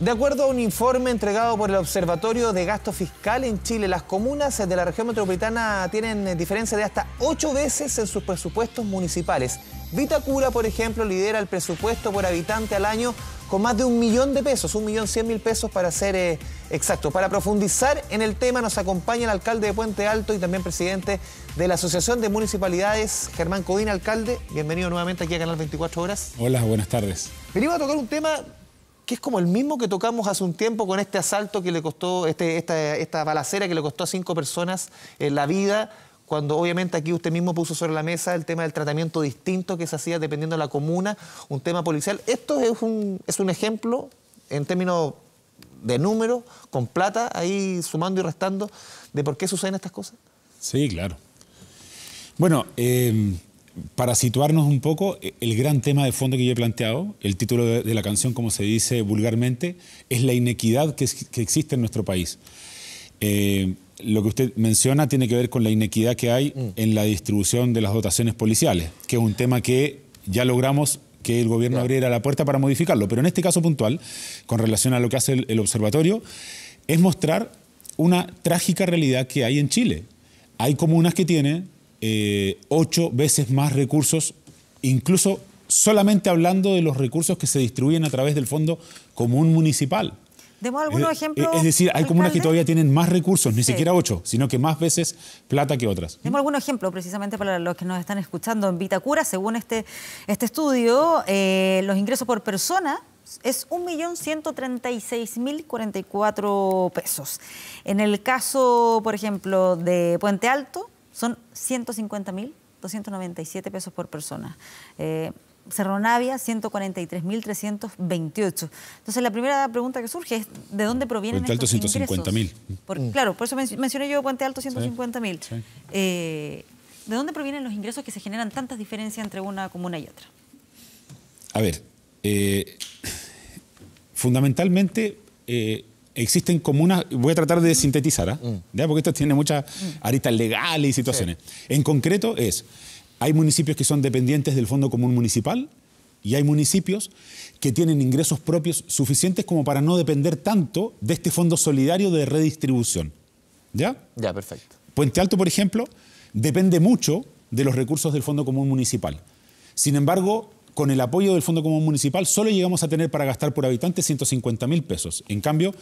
De acuerdo a un informe entregado por el Observatorio de Gasto Fiscal en Chile, las comunas de la región metropolitana tienen diferencia de hasta ocho veces en sus presupuestos municipales. Vitacura, por ejemplo, lidera el presupuesto por habitante al año con más de un millón de pesos, un millón cien mil pesos para ser eh, exacto. Para profundizar en el tema nos acompaña el alcalde de Puente Alto y también presidente de la Asociación de Municipalidades, Germán Codín, alcalde. Bienvenido nuevamente aquí a Canal 24 Horas. Hola, buenas tardes. Venimos a tocar un tema que es como el mismo que tocamos hace un tiempo con este asalto que le costó, este, esta, balacera que le costó a cinco personas la vida, cuando obviamente aquí usted mismo puso sobre la mesa el tema del tratamiento distinto que se hacía dependiendo de la comuna, un tema policial. Esto es un, es un ejemplo en términos de número, con plata, ahí sumando y restando, de por qué suceden estas cosas. Sí, claro. Bueno, eh para situarnos un poco, e, el gran tema de fondo que yo he planteado, el título de, la canción, como se dice vulgarmente, es la inequidad que, existe en nuestro país. Eh, lo que usted menciona tiene que ver con la inequidad que hay mm. en la distribución de las dotaciones policiales, que es un tema que ya logramos que el gobierno abriera la puerta para modificarlo. Pero en este caso puntual, con relación a lo que hace el observatorio, es mostrar una trágica realidad que hay en Chile. Hay comunas que tienen eh, ocho veces más recursos, incluso solamente hablando de los recursos que se distribuyen a través del Fondo Común Municipal. ¿Demos algún es, eh, Es decir, hay comunas que todavía tienen más recursos, ni siquiera ocho, sino que más veces plata que otras. Demos algún ejemplo, precisamente para los que nos están escuchando. En Vitacura, según este, este estudio, eh, los ingresos por persona es 1.136.044 pesos. En el caso, por ejemplo, de Puente Alto, son 150.297 pesos por persona. Eh, Cerro Navia, 143.328. Entonces, la primera pregunta que surge es, ¿de dónde provienen Puente Alto, 150.000. Mm. Claro, por eso mencioné yo Puente Alto, 150.000. Eh, ¿De dónde provienen los ingresos que se generan tantas diferencias entre una comuna y otra? A ver, eh, fundamentalmente eh, existen comunas, voy a tratar de mm. sintetizar, ¿ah? mm. ¿Ya? porque esto tiene muchas mm. aristas legales y situaciones. En concreto es, hay municipios que son dependientes del Fondo Común Municipal y hay municipios que tienen ingresos propios suficientes como para no depender tanto de este Fondo Solidario de Redistribución. ¿Ya? Ya, perfecto. Puente Alto, por ejemplo, depende mucho de los recursos del Fondo Común Municipal. Sin embargo, con el apoyo del Fondo Común Municipal solo llegamos a tener para gastar por habitante 150 mil pesos. En cambio,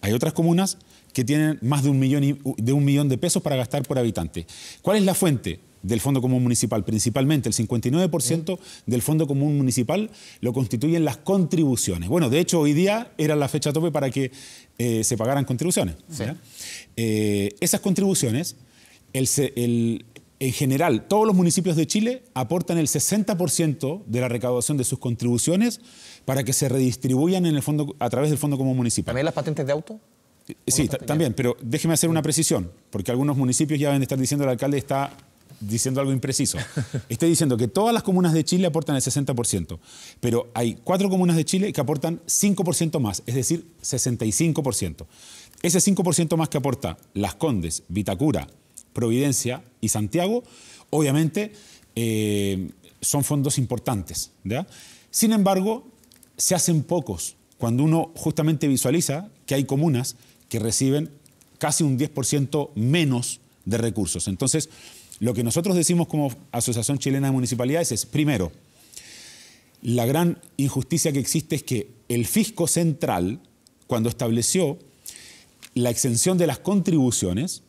hay otras comunas que tienen más de un, millón de un millón de pesos para gastar por habitante. ¿Cuál es la fuente? del Fondo Común Municipal, principalmente el 59% del Fondo Común Municipal lo constituyen las contribuciones. Bueno, de hecho hoy día era la fecha tope para que eh, se pagaran contribuciones. Eh, esas contribuciones, el, el, en general, todos los municipios de Chile aportan el 60% de la recaudación de sus contribuciones para que se redistribuyan en el fondo, a través del Fondo Común Municipal. ¿También las patentes de auto? Eh, sí, también, pero déjeme hacer una precisión, porque algunos municipios ya deben estar diciendo el alcalde está diciendo algo impreciso. Estoy diciendo que todas las comunas de Chile aportan el 60%, pero hay cuatro comunas de Chile que aportan 5% más, es decir, 65%. Ese 5% más que aporta Las Condes, Vitacura, Providencia y Santiago, obviamente eh, son fondos importantes. Sin embargo, se hacen pocos cuando uno justamente visualiza que hay comunas que reciben casi un 10% menos de recursos. Entonces, lo que nosotros decimos como Asociación Chilena de Municipalidades es, primero, la gran injusticia que existe es que el fisco central, cuando estableció la exención de las contribuciones,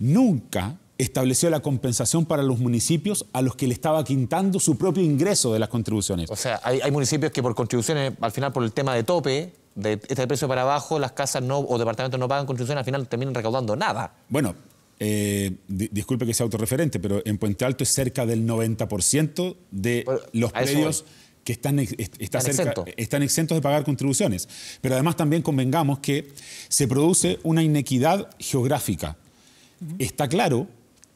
nunca estableció la compensación para los municipios a los que le estaba quintando su propio ingreso de las contribuciones. O sea, hay, municipios que por contribuciones, al final por el tema de tope, de este precio para abajo, las casas no, o departamentos no pagan contribuciones, al final terminan recaudando nada. Bueno, eh, disculpe que sea autorreferente, pero en Puente Alto es cerca del 90% de los predios que están, están exentos de pagar contribuciones. Pero además también convengamos que se produce una inequidad geográfica está claro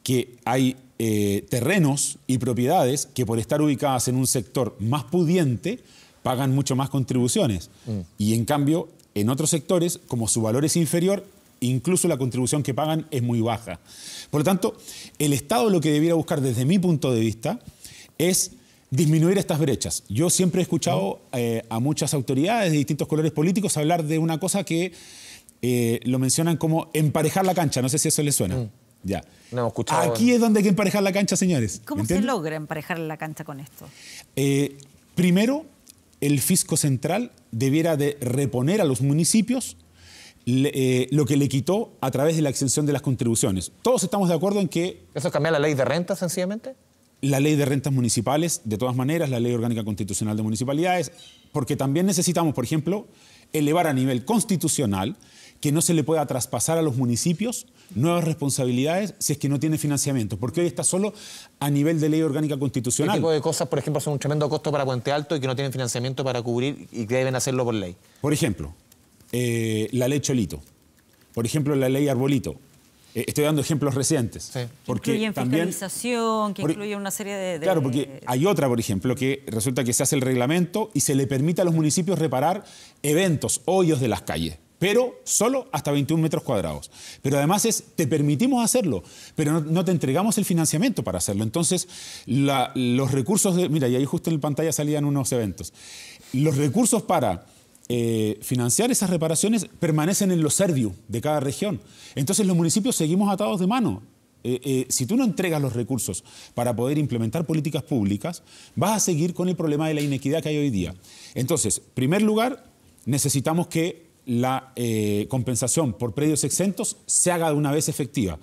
que hay eh, terrenos y propiedades que por estar ubicadas en un sector más pudiente pagan mucho más contribuciones. Mm. Y en cambio, en otros sectores, como su valor es inferior, incluso la contribución que pagan es muy baja. Por lo tanto, el Estado lo que debiera buscar desde mi punto de vista es disminuir estas brechas. Yo siempre he escuchado eh, a muchas autoridades de distintos colores políticos hablar de una cosa que eh, lo mencionan como emparejar la cancha. No sé si eso les suena. Mm. Ya. No, Aquí es donde hay que emparejar la cancha, señores. ¿Cómo se logra emparejar la cancha con esto? Eh, primero, el fisco central debiera de reponer a los municipios eh, lo que le quitó a través de la exención de las contribuciones. Todos estamos de acuerdo en que... ¿Eso cambia la ley de rentas, sencillamente? La ley de rentas municipales, de todas maneras, la ley orgánica constitucional de municipalidades, porque también necesitamos, por ejemplo, elevar a nivel constitucional que no se le pueda traspasar a los municipios nuevas responsabilidades si es que no tiene financiamiento, porque hoy está solo a nivel de ley orgánica constitucional. ¿Qué este tipo de cosas, por ejemplo, son un tremendo costo para Puente Alto y que no tienen financiamiento para cubrir y que deben hacerlo por ley? Por ejemplo, eh, la ley Cholito, por ejemplo, la ley Arbolito, eh, estoy dando ejemplos recientes. Porque que incluyen también, fiscalización, que e- incluye una serie de, Claro, porque hay otra, por ejemplo, que resulta que se hace el reglamento y se le permite a los municipios reparar eventos, hoyos de las calles pero solo hasta 21 metros cuadrados. Pero además es, te permitimos hacerlo, pero no, te entregamos el financiamiento para hacerlo. Entonces, los recursos, de, mira, y ahí justo en la pantalla salían unos eventos, los recursos para eh, financiar esas reparaciones permanecen en los serbios de cada región. Entonces, los municipios seguimos atados de mano. Eh, eh, si tú no entregas los recursos para poder implementar políticas públicas, vas a seguir con el problema de la inequidad que hay hoy día. Entonces, primer lugar, necesitamos que la eh, compensación por predios exentos se haga de una vez efectiva,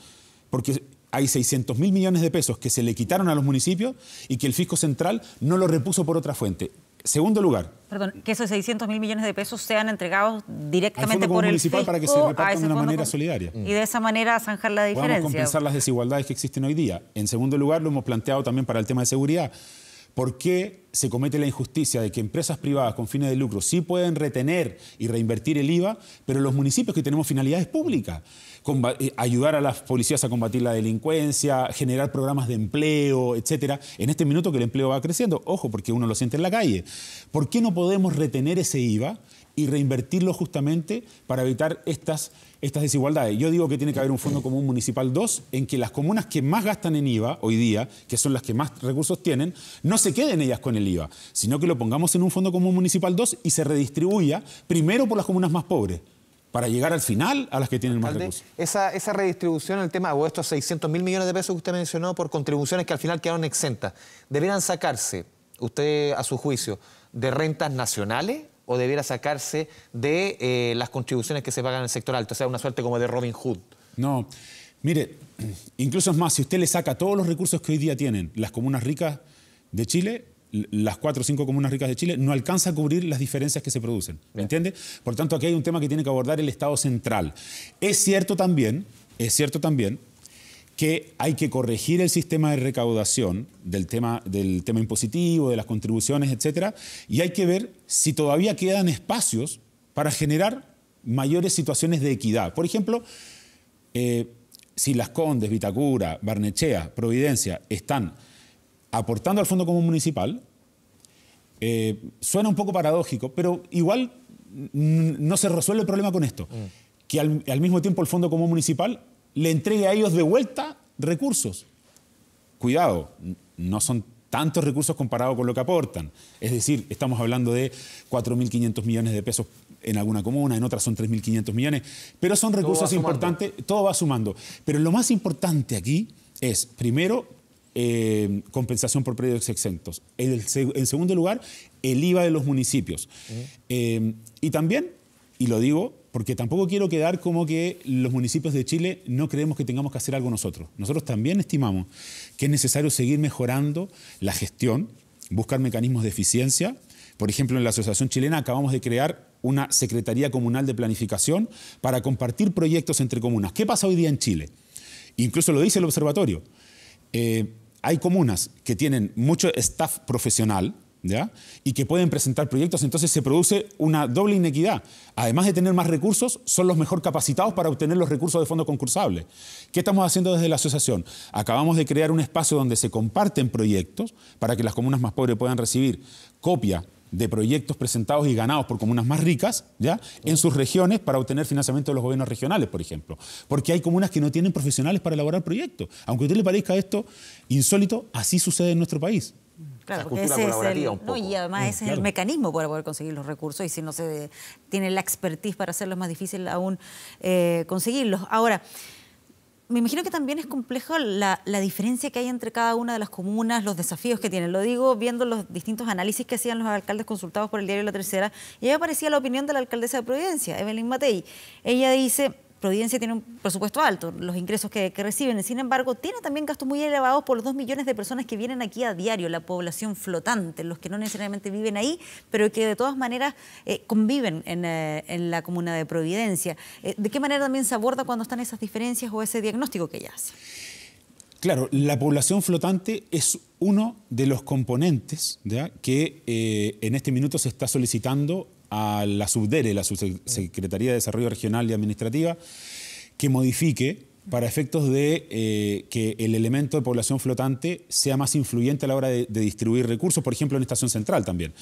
porque hay 600 mil millones de pesos que se le quitaron a los municipios y que el Fisco Central no lo repuso por otra fuente. Segundo lugar. Perdón, que esos 600 mil millones de pesos sean entregados directamente por el municipal para que se repartan de una manera solidaria. Y de esa manera zanjar la diferencia. Podemos compensar las desigualdades que existen hoy día. En segundo lugar, lo hemos planteado también para el tema de seguridad. ¿Por qué se comete la injusticia de que empresas privadas con fines de lucro sí pueden retener y reinvertir el IVA, pero los municipios que tenemos finalidades públicas, eh, ayudar a las policías a combatir la delincuencia, generar programas de empleo, etcétera, en este minuto que el empleo va creciendo, ojo, porque uno lo siente en la calle, ¿por qué no podemos retener ese IVA y reinvertirlo justamente para evitar estas, estas desigualdades. Yo digo que tiene que haber un Fondo Común Municipal 2 en que las comunas que más gastan en IVA hoy día, que son las que más recursos tienen, no se queden ellas con el IVA, sino que lo pongamos en un Fondo Común Municipal 2 y se redistribuya primero por las comunas más pobres para llegar al final a las que tienen más recursos. Esa, esa redistribución, el tema, de estos 600 mil millones de pesos que usted mencionó por contribuciones que al final quedaron exentas, ¿deberían sacarse, usted a su juicio, de rentas nacionales o debiera sacarse de eh, las contribuciones que se pagan en el sector alto, o sea, una suerte como de Robin Hood. No, mire, incluso es más, si usted le saca todos los recursos que hoy día tienen las comunas ricas de Chile, las cuatro o cinco comunas ricas de Chile, no alcanza a cubrir las diferencias que se producen. ¿Me entiende? Por tanto, aquí hay un tema que tiene que abordar el Estado central. Es cierto también, es cierto también que hay que corregir el sistema de recaudación del tema, del tema impositivo, de las contribuciones, etc., y hay que ver si todavía quedan espacios para generar mayores situaciones de equidad. Por ejemplo, eh, si Las Condes, Vitacura, Barnechea, Providencia están aportando al Fondo Común Municipal, eh, suena un poco paradójico, pero igual no se resuelve el problema con esto. Mm. Que al mismo tiempo el Fondo Común Municipal le entregue a ellos de vuelta recursos. Cuidado, no son tantos recursos comparados con lo que aportan. Es decir, estamos hablando de 4.500 millones de pesos en alguna comuna, en otras son 3.500 millones, pero son recursos importantes, todo va sumando. Pero lo más importante aquí es, primero, eh, compensación por predios exentos. en segundo lugar, el IVA de los municipios. Eh, y también, y lo digo porque tampoco quiero quedar como que los municipios de Chile no creemos que tengamos que hacer algo nosotros. Nosotros también estimamos que es necesario seguir mejorando la gestión, buscar mecanismos de eficiencia. Por ejemplo, en la Asociación Chilena acabamos de crear una Secretaría Comunal de Planificación para compartir proyectos entre comunas. ¿Qué pasa hoy día en Chile? Incluso lo dice el observatorio. Eh, hay comunas que tienen mucho staff profesional, y que pueden presentar proyectos, entonces se produce una doble inequidad. Además de tener más recursos, son los mejor capacitados para obtener los recursos de fondo concursables. ¿Qué estamos haciendo desde la asociación? Acabamos de crear un espacio donde se comparten proyectos para que las comunas más pobres puedan recibir copia de proyectos presentados y ganados por comunas más ricas, ¿ya? En sus regiones para obtener financiamiento de los gobiernos regionales, por ejemplo. Porque hay comunas que no tienen profesionales para elaborar proyectos. Aunque a usted le parezca esto insólito, así sucede en nuestro país. Claro, es el, y además mm, ese es el mecanismo para poder conseguir los recursos y si no se tiene la expertise para hacerlo más difícil aún eh, conseguirlos. Ahora, me imagino que también es complejo la, la, diferencia que hay entre cada una de las comunas, los desafíos que tienen. Lo digo viendo los distintos análisis que hacían los alcaldes consultados por el diario La Tercera, y ahí aparecía la opinión de la alcaldesa de Providencia, Evelyn Matei. Ella dice, Providencia tiene un presupuesto alto, los ingresos que, reciben, sin embargo, tiene también gastos muy elevados por los dos millones de personas que vienen aquí a diario, la población flotante, los que no necesariamente viven ahí, pero que de todas maneras eh, conviven eh, en, la comuna de Providencia. Eh, ¿De qué manera también se aborda cuando están esas diferencias o ese diagnóstico que ella hace? Claro, la población flotante es uno de los componentes que en este minuto se está solicitando a la SUBDERE, la Subsecretaría de Desarrollo Regional y Administrativa, que modifique para efectos de eh, que el elemento de población flotante sea más influyente a la hora de, distribuir recursos, por ejemplo, en Estación Central también.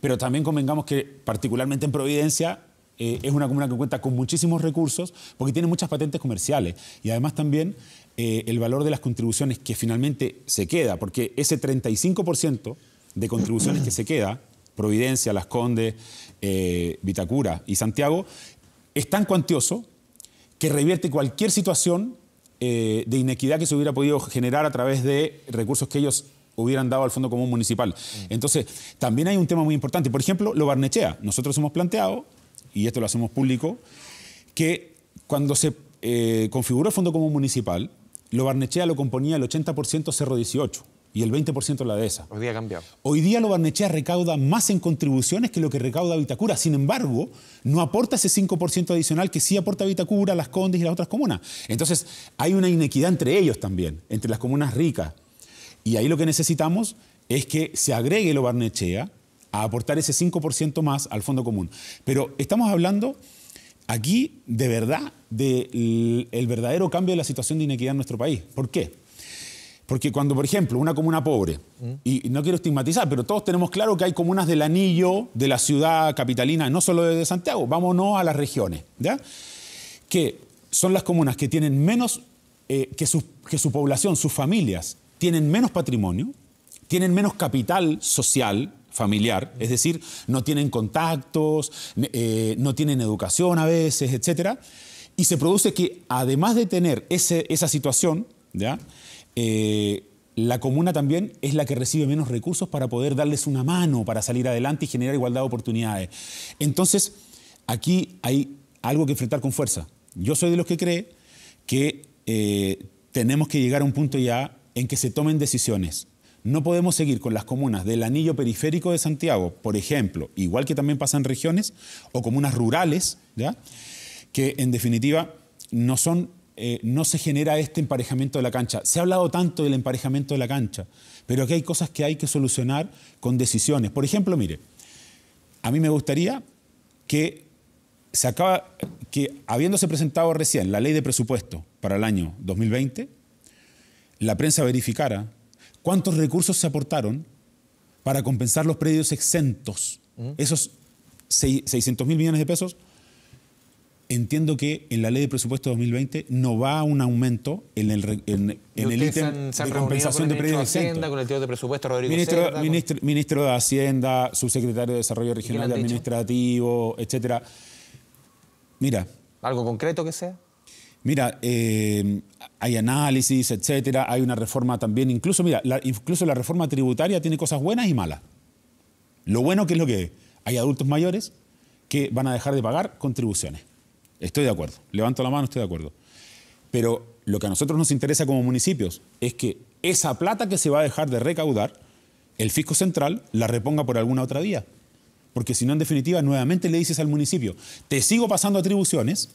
Pero también convengamos que, particularmente en Providencia, eh, es una comuna que cuenta con muchísimos recursos porque tiene muchas patentes comerciales y además también eh, el valor de las contribuciones que finalmente se queda, porque ese 35% de contribuciones que se queda Providencia, Las Condes, eh, Vitacura y Santiago, es tan cuantioso que revierte cualquier situación eh, de inequidad que se hubiera podido generar a través de recursos que ellos hubieran dado al Fondo Común Municipal. Mm. Entonces, también hay un tema muy importante. Por ejemplo, lo Barnechea. Nosotros hemos planteado, y esto lo hacemos público, que cuando se eh, configuró el Fondo Común Municipal, lo Barnechea lo componía el 80% Cerro 18 y el 20% de la esa. Hoy día Hoy día lo Barnechea recauda más en contribuciones que lo que recauda Vitacura. Sin embargo, no aporta ese 5% adicional que sí aporta Vitacura, las Condes y las otras comunas. Entonces, hay una inequidad entre ellos también, entre las comunas ricas. Y ahí lo que necesitamos es que se agregue lo Barnechea a aportar ese 5% más al Fondo Común. Pero estamos hablando aquí de verdad del verdadero cambio de la situación de inequidad en nuestro país. ¿Por qué? Porque cuando, por ejemplo, una comuna pobre, mm. y no quiero estigmatizar, pero todos tenemos claro que hay comunas del anillo de la ciudad capitalina, no solo de Santiago, vámonos a las regiones, ¿ya? Que son las comunas que tienen menos, eh, que, su, población, sus familias, tienen menos patrimonio, tienen menos capital social, familiar, mm. es decir, no tienen contactos, eh, no tienen educación a veces, etc. Y se produce que además de tener esa situación, ¿ya? Eh, la comuna también es la que recibe menos recursos para poder darles una mano para salir adelante y generar igualdad de oportunidades. Entonces, aquí hay algo que enfrentar con fuerza. Yo soy de los que cree que eh, tenemos que llegar a un punto ya en que se tomen decisiones. No podemos seguir con las comunas del anillo periférico de Santiago, por ejemplo, igual que también pasan regiones o comunas rurales, ¿ya? que en definitiva no son eh, no se genera este emparejamiento de la cancha. Se ha hablado tanto del emparejamiento de la cancha, pero aquí hay cosas que hay que solucionar con decisiones. Por ejemplo, mire, a mí me gustaría que se acaba que habiéndose presentado recién la ley de presupuesto para el año 2020, la prensa verificara cuántos recursos se aportaron para compensar los predios exentos. Mm. Esos 600 mil millones de pesos entiendo que en la ley de presupuesto 2020 no va a un aumento en el, en, en el ítem de compensación de predios con el de presupuesto, Rodrigo ministro, de Hacienda, subsecretario de Desarrollo Regional Administrativo, etcétera. Mira. ¿Algo concreto que sea? Mira, eh, hay análisis, etcétera, hay una reforma también, incluso, mira, la, incluso la reforma tributaria tiene cosas buenas y malas. Lo bueno que es lo que es, hay adultos mayores que van a dejar de pagar contribuciones Estoy de acuerdo. Levanto la mano, estoy de acuerdo. Pero lo que a nosotros nos interesa como municipios es que esa plata que se va a dejar de recaudar, el fisco central la reponga por alguna otra vía. Porque si no, en definitiva, nuevamente le dices al municipio, te sigo pasando atribuciones,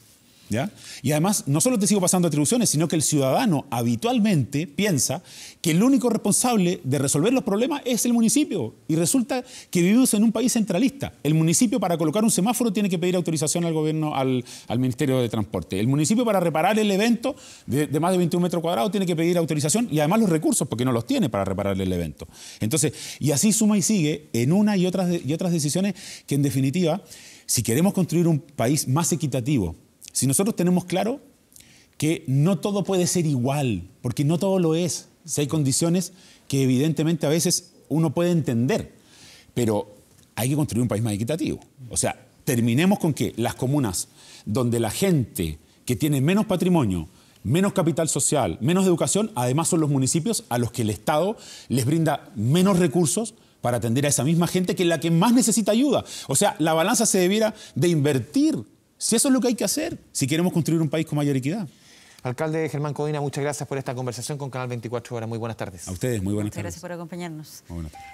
y además, no solo te sigo pasando atribuciones, sino que el ciudadano habitualmente piensa que el único responsable de resolver los problemas es el municipio. Y resulta que vivimos en un país centralista. El municipio para colocar un semáforo tiene que pedir autorización al gobierno, al, Ministerio de Transporte. El municipio para reparar el evento de, más de 21 metros cuadrados tiene que pedir autorización y además los recursos, porque no los tiene para reparar el evento. Entonces, y así suma y sigue en una y otras, y otras decisiones que en definitiva, si queremos construir un país más equitativo, si nosotros tenemos claro que no todo puede ser igual, porque no todo lo es. Si hay condiciones que evidentemente a veces uno puede entender, pero hay que construir un país más equitativo. O sea, terminemos con que las comunas donde la gente que tiene menos patrimonio, menos capital social, menos educación, además son los municipios a los que el Estado les brinda menos recursos para atender a esa misma gente que es la que más necesita ayuda. O sea, la balanza se debiera de invertir si eso es lo que hay que hacer, si queremos construir un país con mayor equidad. Alcalde Germán Codina, muchas gracias por esta conversación con Canal 24 Horas. Muy buenas tardes. A ustedes, muy buenas muchas Gracias por acompañarnos. Muy buenas tardes.